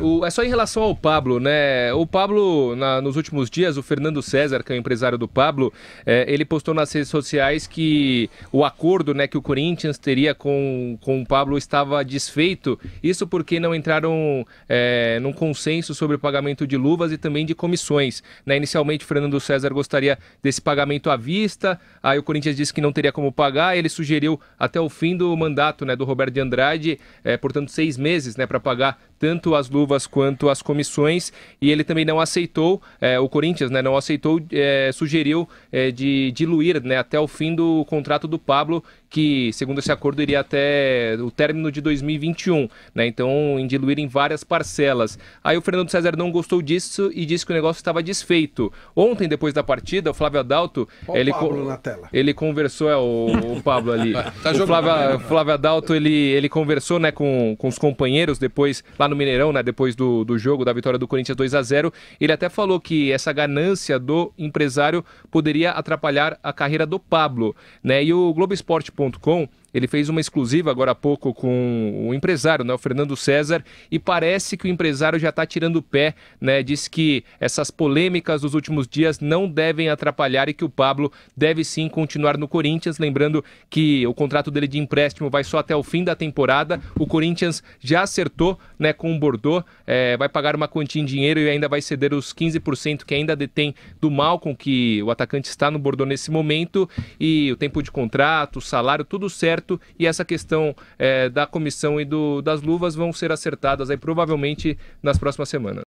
O, é só em relação ao Pablo, né? O Pablo, na, nos últimos dias, o Fernando César, que é o empresário do Pablo, é, ele postou nas redes sociais que o acordo né, que o Corinthians teria com, com o Pablo estava desfeito. Isso porque não entraram é, num consenso sobre o pagamento de luvas e também de comissões. Né? Inicialmente, o Fernando César gostaria desse pagamento à vista, aí o Corinthians disse que não teria como pagar, ele sugeriu até o fim do mandato né, do Roberto de Andrade, é, portanto, seis meses né, para pagar tanto as luvas quanto às comissões e ele também não aceitou, é, o Corinthians né, não aceitou, é, sugeriu é, de diluir né, até o fim do contrato do Pablo que, segundo esse acordo, iria até o término de 2021, né? Então, em diluir em várias parcelas. Aí o Fernando César não gostou disso e disse que o negócio estava desfeito. Ontem, depois da partida, o Flávio Adalto. Olha ele o Pablo na tela. Ele conversou, é o, o Pablo ali. tá o Flávio, né? Flávio Adalto, ele, ele conversou né, com, com os companheiros depois, lá no Mineirão, né? Depois do, do jogo, da vitória do Corinthians 2 a 0 Ele até falou que essa ganância do empresário poderia atrapalhar a carreira do Pablo. Né? E o Globo Esporte globoesporte.com.br ele fez uma exclusiva agora há pouco com o empresário, né, o Fernando César, e parece que o empresário já está tirando o pé, né? Diz que essas polêmicas dos últimos dias não devem atrapalhar e que o Pablo deve sim continuar no Corinthians. Lembrando que o contrato dele de empréstimo vai só até o fim da temporada. O Corinthians já acertou né, com o Bordeaux, é, vai pagar uma quantia em dinheiro e ainda vai ceder os 15% que ainda detém do mal com que o atacante está no Bordeaux nesse momento. E o tempo de contrato, o salário, tudo certo e essa questão é, da comissão e do, das luvas vão ser acertadas aí provavelmente nas próximas semanas.